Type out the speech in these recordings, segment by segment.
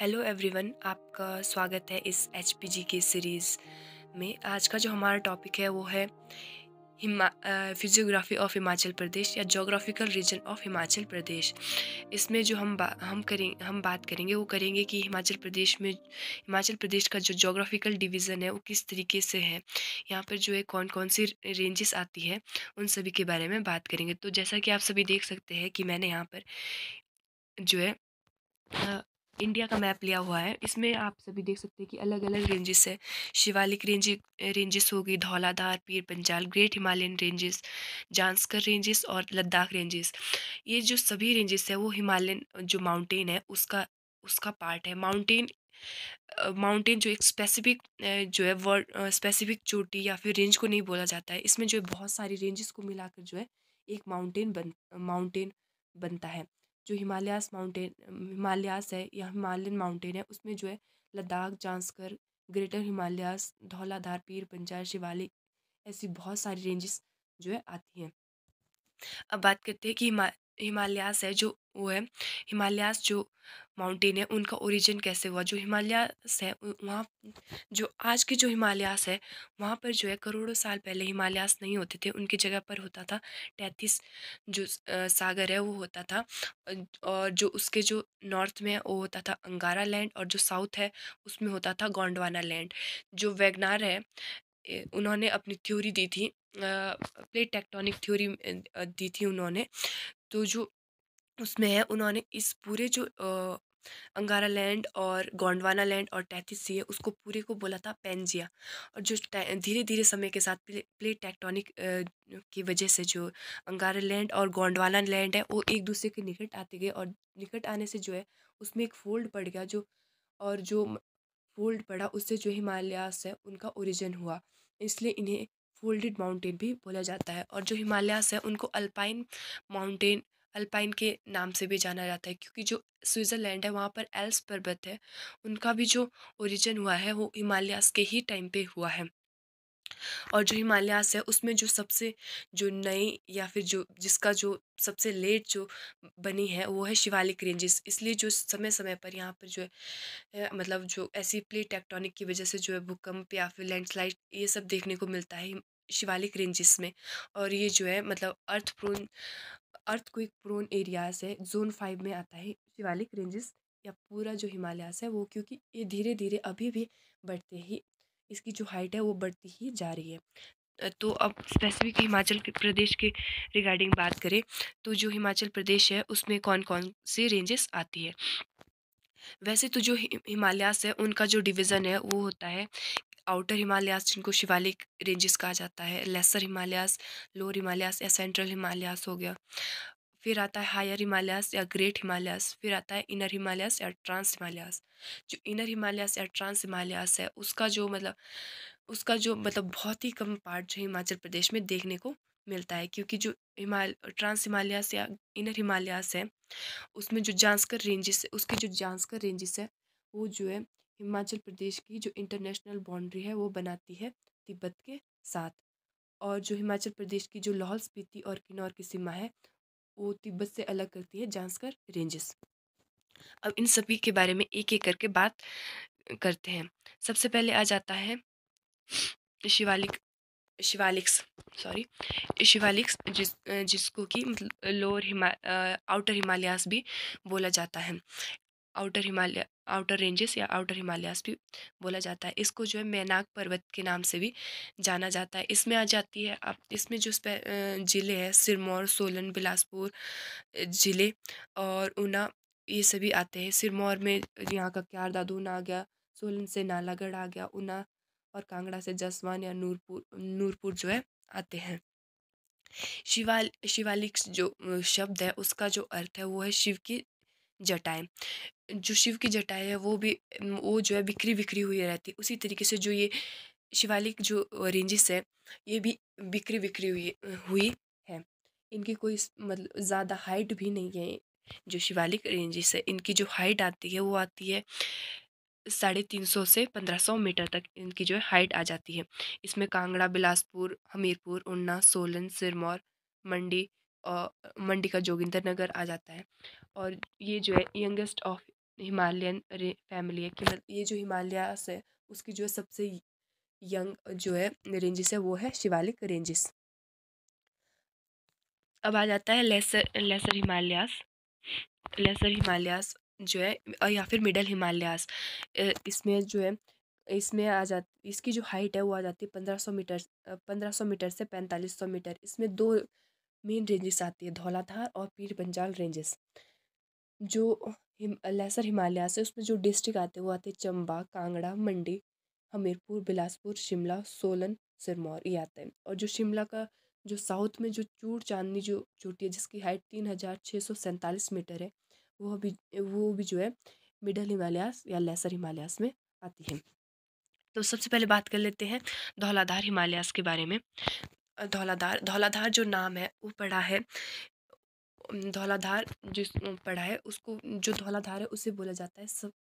hello everyone आपका स्वागत है इस एच पी जी की सीरीज़ में आज का जो हमारा टॉपिक है वो है हिमा फिजियोग्राफी ऑफ हिमाचल प्रदेश या geographical region of Himachal Pradesh इसमें जो हम बा, हम करें हम बात करेंगे वो करेंगे कि हिमाचल प्रदेश में हिमाचल प्रदेश का जो जोग्राफिकल डिवीज़न है वो किस तरीके से है यहाँ पर जो है कौन कौन सी रेंजेस आती है उन सभी के बारे में बात करेंगे तो जैसा कि आप सभी देख सकते हैं कि मैंने यहाँ पर जो है इंडिया का मैप लिया हुआ है इसमें आप सभी देख सकते हैं कि अलग अलग रेंजेस है शिवालिक रेंज रेंजेस हो गई Dhauladhar Pir Panjal great Himalayan ranges Zanskar ranges और लद्दाख रेंजेस ये जो सभी रेंजेस है वो हिमालयन जो माउंटेन है उसका उसका पार्ट है माउंटेन माउंटेन जो एक स्पेसिफिक जो है वर्ड स्पेसिफिक चोटी या फिर रेंज को नहीं बोला जाता है इसमें जो है बहुत सारी रेंजेस को मिलाकर जो है एक माउंटेन बन माउंटेन बनता है जो हिमालयास माउंटेन हिमालयास है या हिमालयन माउंटेन है उसमें जो है लद्दाख जांसकर ग्रेटर हिमालयास धौलाधार पीर पंजार शिवालिक ऐसी बहुत सारी रेंजेस जो है आती हैं अब बात करते हैं कि हिमा हिमालयास है जो वो है हिमालयास जो माउंटेन है उनका ओरिजिन कैसे हुआ जो हिमालयास है वहाँ जो आज के जो हिमालयास है वहाँ पर जो है करोड़ों साल पहले हिमालयास नहीं होते थे उनकी जगह पर होता था टैथिस जो सागर है वो होता था और जो उसके जो नॉर्थ में है वो होता था अंगारा लैंड और जो साउथ है उसमें होता था गोंडवाना लैंड जो वैगनार है उन्होंने अपनी थ्योरी दी थी प्लेट टेक्टोनिक थ्योरी दी थी उन्होंने तो जो उसमें है उन्होंने इस पूरे जो अंगारा लैंड और गोंडवाना लैंड और टैथिस सी है उसको पूरे को बोला था पेंजिया और जो धीरे धीरे समय के साथ प्लेट टेक्टोनिक की वजह से जो अंगारा लैंड और गोंडवाना लैंड है वो एक दूसरे के निकट आते गए और निकट आने से जो है उसमें एक फोल्ड पड़ गया जो और जो फोल्ड पड़ा उससे जो हिमालयास है उनका ओरिजिन हुआ इसलिए इन्हें फोल्डेड माउंटेन भी बोला जाता है और जो हिमालयास है उनको अल्पाइन माउंटेन अल्पाइन के नाम से भी जाना जाता है क्योंकि जो स्विट्ज़रलैंड है वहाँ पर एल्स पर्वत है उनका भी जो ओरिजिन हुआ है वो हिमालयास के ही टाइम पे हुआ है और जो हिमालयास है उसमें जो सबसे जो नई या फिर जो जिसका जो सबसे लेट जो बनी है वो है शिवालिक रेंजेस इसलिए जो समय समय पर यहाँ पर जो है मतलब जो ऐसी प्लेट टेक्टोनिक की वजह से जो है भूकंप या फिर लैंडस्लाइड ये सब देखने को मिलता है शिवालिक रेंजेस में और ये जो है मतलब earth prone earthquake prone areas है जोन फाइव में आता है शिवालिक रेंजेस या पूरा जो हिमालयास है वो क्योंकि ये धीरे धीरे अभी भी बढ़ते ही इसकी जो हाइट है वो बढ़ती ही जा रही है तो अब स्पेसिफिक हिमाचल प्रदेश के रिगार्डिंग बात करें तो जो हिमाचल प्रदेश है उसमें कौन कौन से रेंजेस आती है वैसे तो जो हिमालयास है उनका जो डिवीज़न है वो होता है आउटर हिमालयास जिनको शिवालिक रेंजेस कहा जाता है लेसर हिमालयास लोअर हिमालयास या सेंट्रल हिमालयास हो गया फिर आता है हायर हिमालयस या ग्रेट हिमालयास फिर आता है इनर हिमालयास या ट्रांस हिमालयास जो इनर हिमालयास या ट्रांस हिमालयास है उसका जो मतलब उसका जो मतलब बहुत ही कम पार्ट जो हिमाचल प्रदेश में देखने को मिलता है क्योंकि जो हिमाल ट्रांस हिमालयास या इनर हिमालयास है उसमें जो जांसकर रेंजेस है उसकी जो जांसकर रेंजेस है वो जो है हिमाचल प्रदेश की जो इंटरनेशनल बाउंड्री है वो बनाती है तिब्बत के साथ और जो हिमाचल प्रदेश की जो लाहौल स्पीति और किन्नौर की सीमा है वो तिब्बत से अलग करती है जांसकर रेंजेस अब इन सभी के बारे में एक एक करके बात करते हैं सबसे पहले आ जाता है शिवालिक शिवालिक्स सॉरी शिवालिक्स जिस जिसको कि मतलब लोअर हिमा आउटर हिमालयास भी बोला जाता है आउटर हिमालय आउटर रेंजेस या आउटर हिमालयास भी बोला जाता है इसको जो है मैनाक पर्वत के नाम से भी जाना जाता है इसमें आ जाती है आप इसमें जो ज़िले हैं सिरमौर सोलन बिलासपुर ज़िले और ऊना ये सभी आते हैं सिरमौर में यहाँ का क्यार दादून आ गया सोलन से नालागढ़ आ गया ऊना और कांगड़ा से जसवान या नूरपुर नूरपुर जो है आते हैं शिवाल शिवालिक जो शब्द है उसका जो अर्थ है वो है शिव की जटाएं जो शिव की जटाएं है वो भी वो जो है बिखरी बिखरी हुई रहती उसी तरीके से जो ये शिवालिक जो रेंजेस है ये भी बिखरी बिखरी हुई हुई है इनकी कोई मतलब ज़्यादा हाइट भी नहीं है जो शिवालिक रेंजेस है इनकी जो हाइट आती है वो आती है साढ़े तीन सौ से पंद्रह सौ मीटर तक इनकी जो है हाइट आ जाती है इसमें कांगड़ा बिलासपुर हमीरपुर उन्ना सोलन सिरमौर मंडी और मंडी का जोगिंदर नगर आ जाता है और ये जो है यंगेस्ट ऑफ हिमालयन फैमिली है कि ये जो हिमालयास है उसकी जो है सबसे यंग जो है रेंजेस है वो है शिवालिक रेंजेस अब आ जाता है lesser lesser Himalayas lesser Himalayas जो है और या फिर मिडल हिमालयास इसमें जो है इसमें आ जा इसकी जो हाइट है वो आ जाती है पंद्रह सौ मीटर पंद्रह सौ मीटर से पैंतालीस सौ मीटर इसमें दो मेन रेंजेस आती है धौलाधार और पीर पंजाल रेंजेस जो हिम लेसर हिमालय है उसमें जो डिस्ट्रिक्ट आते हैं वो आते हैं चंबा कांगड़ा मंडी हमीरपुर बिलासपुर शिमला सोलन सिरमौर ये आते हैं और जो शिमला का जो साउथ में जो चूड़ चांदनी जो चोटी है जिसकी हाइट तीन हज़ार छः सौ सैंतालीस मीटर है वो भी वो भी जो है मिडल हिमालयास या लेसर हिमालयास में आती है तो सबसे पहले बात कर लेते हैं धौलाधार हिमालयास के बारे में धौलाधार धौलाधार जो नाम है वो पड़ा है धौलाधार जिस पड़ा है उसको जो धौलाधार है उसे बोला जाता है सब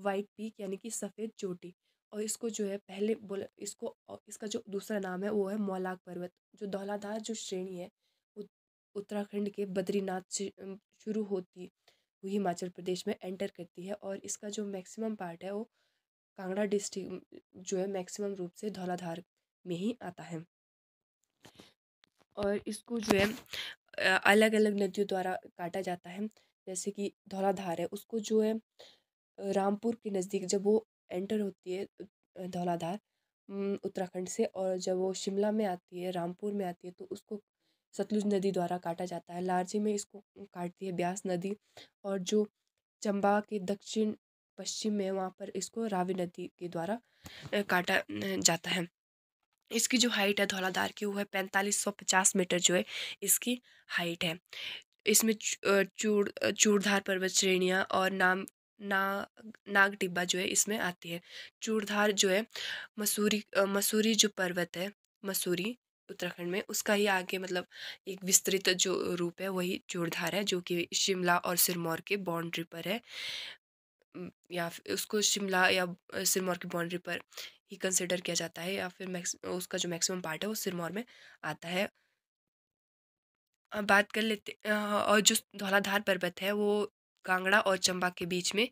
वाइट पीक यानी कि सफ़ेद चोटी और इसको जो है पहले बोला इसको इसका जो दूसरा नाम है वो है मौलाक पर्वत जो धौलाधार जो श्रेणी है उत्तराखंड के बद्रीनाथ से शुरू होती हुई हिमाचल प्रदेश में एंटर करती है और इसका जो मैक्सिमम पार्ट है वो कांगड़ा डिस्ट्रिक्ट जो है मैक्सिमम रूप से धौलाधार में ही आता है और इसको जो है अलग अलग नदियों द्वारा काटा जाता है जैसे कि धौलाधार है उसको जो है रामपुर के नज़दीक जब वो एंटर होती है धौलाधार उत्तराखंड से और जब वो शिमला में आती है रामपुर में आती है तो उसको सतलुज नदी द्वारा काटा जाता है लारजी में इसको काटती है ब्यास नदी और जो चंबा के दक्षिण पश्चिम में वहाँ पर इसको रावी नदी के द्वारा काटा जाता है इसकी जो हाइट है धौलाधार की वो है पैंतालीस सौ पचास मीटर जो है इसकी हाइट है इसमें चूड़ चूड़धार पर्वत श्रेणियाँ और नाम ना नाग टिब्बा जो है इसमें आती है चूड़धार जो है मसूरी मसूरी जो पर्वत है मसूरी उत्तराखंड में उसका ही आगे मतलब एक विस्तृत जो रूप है वही चूड़धार है जो कि शिमला और सिरमौर के बाउंड्री पर है या उसको शिमला या सिरमौर की बाउंड्री पर ही कंसिडर किया जाता है या फिर उसका जो मैक्सिमम पार्ट है वो सिरमौर में आता है बात कर लेते और जो धौलाधार पर्वत है वो कांगड़ा और चंबा के बीच में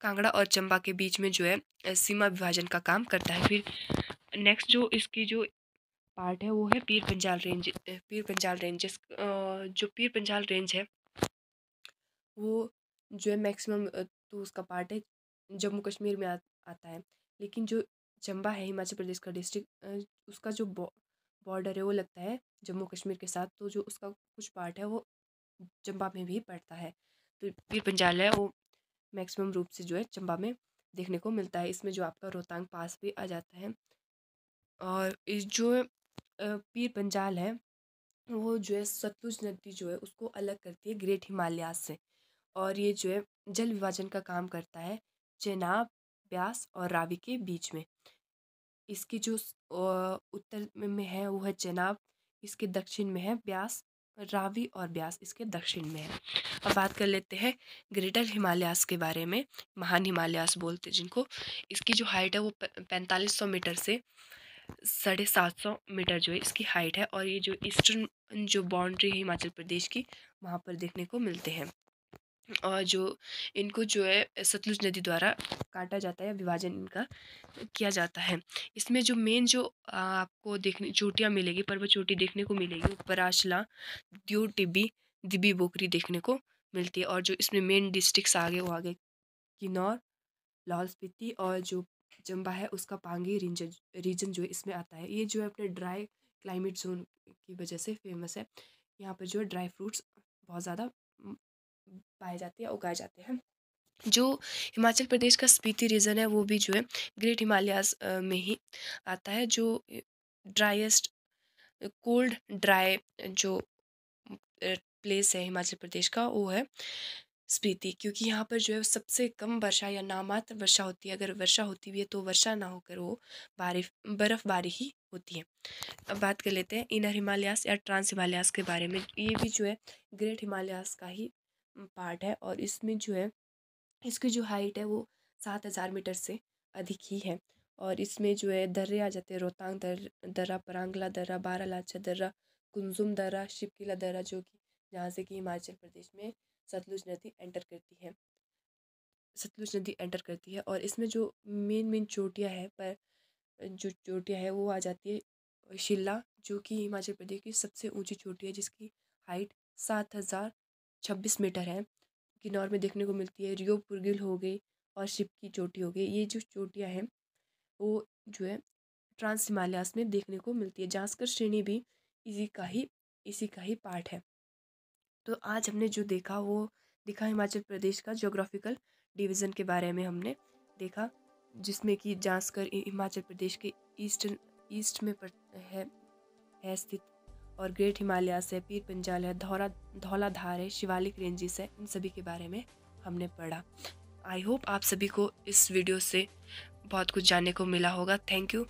कांगड़ा और चंबा के बीच में जो है सीमा विभाजन का काम करता है फिर नेक्स्ट जो इसकी जो पार्ट है वो है पीर पंजाल रेंज पीर पंजाल रेंज जो पीर पंजाल रेंज है वो जो है मैक्सिमम तो उसका पार्ट है जम्मू कश्मीर में आ, आता है लेकिन जो चंबा है हिमाचल प्रदेश का डिस्ट्रिक्ट उसका जो बॉर्डर है वो लगता है जम्मू कश्मीर के साथ तो जो उसका कुछ पार्ट है वो चंबा में भी पड़ता है तो पीर पंजाल है वो मैक्सिमम रूप से जो है चंबा में देखने को मिलता है इसमें जो आपका रोहतांग पास भी आ जाता है और इस जो पीर पंजाल है वो जो है सतलुज नदी जो है उसको अलग करती है ग्रेट हिमालयास से और ये जो है जल विभाजन का काम करता है चेनाब ब्यास और रावी के बीच में इसकी जो उत्तर में है वो है चेनाब इसके दक्षिण में है ब्यास रावी और ब्यास इसके दक्षिण में है अब बात कर लेते हैं ग्रेटर हिमालयास के बारे में महान हिमालयास बोलते जिनको इसकी जो हाइट है वो पैंतालीस सौ मीटर से साढ़े सात सौ मीटर जो है इसकी हाइट है और ये जो ईस्टर्न जो बाउंड्री है हिमाचल प्रदेश की वहाँ पर देखने को मिलते हैं और जो इनको जो है सतलुज नदी द्वारा काटा जाता है या विभाजन इनका किया जाता है इसमें जो मेन जो आपको देखने चोटियाँ मिलेगी पर्वत चोटी देखने को मिलेगी पराशला दियो टिब्बी दिबी बोकरी देखने को मिलती है और जो इसमें मेन डिस्ट्रिक्स आगे वो आगे किन्नौर लाहौल स्पीति और जो चंबा है उसका पांगी रिंजन रीजन जो है इसमें आता है ये जो है अपने ड्राई क्लाइमेट जोन की वजह से फेमस है यहाँ पर जो है ड्राई फ्रूट्स बहुत ज़्यादा पाए जाते हैं उगाए जाते हैं जो हिमाचल प्रदेश का स्पीति रीजन है वो भी जो है ग्रेट हिमालयाज में ही आता है जो ड्राइस्ट कोल्ड ड्राई जो प्लेस है हिमाचल प्रदेश का वो है स्पीति क्योंकि यहाँ पर जो है सबसे कम वर्षा या नामात्र वर्षा होती है अगर वर्षा होती भी है तो वर्षा ना होकर वो बारिश बर्फ़बारी ही होती है अब बात कर लेते हैं इनर हिमालयास या ट्रांस हिमालयास के बारे में ये भी जो है ग्रेट हिमालयास का ही पार्ट है और इसमें जो है इसकी जो हाइट है वो सात हज़ार मीटर से अधिक ही है और इसमें जो है दर्रे आ जाते हैं रोहतांग दर दर्रा परांगला दर्रा बारा लाचा दर्रा कुंजुम दर्रा शिपकिला दर्रा जो कि जहाँ से कि हिमाचल प्रदेश में सतलुज नदी एंटर करती है सतलुज नदी एंटर करती है और इसमें जो मेन मेन चोटियाँ हैं पर जो चोटियाँ हैं वो आ जाती है शिला जो कि हिमाचल प्रदेश की सबसे ऊंची चोटी है जिसकी हाइट सात हज़ार छब्बीस मीटर है किन्नौर में देखने को मिलती है रियो पुरगिल हो गई और शिप की चोटी हो गई ये जो चोटियाँ हैं वो जो है ट्रांस हिमालयास में देखने को मिलती है जांसकर श्रेणी भी इसी का ही इसी का ही पार्ट है तो आज हमने जो देखा वो देखा हिमाचल प्रदेश का जोग्राफिकल डिवीज़न के बारे में हमने देखा जिसमें कि जास्कर हिमाचल प्रदेश के ईस्टर्न ईस्ट में है, है स्थित और ग्रेट हिमालय से पीर पंजाल है धौरा धौलाधार है शिवालिक रेंजेस है इन सभी के बारे में हमने पढ़ा आई होप आप सभी को इस वीडियो से बहुत कुछ जानने को मिला होगा थैंक यू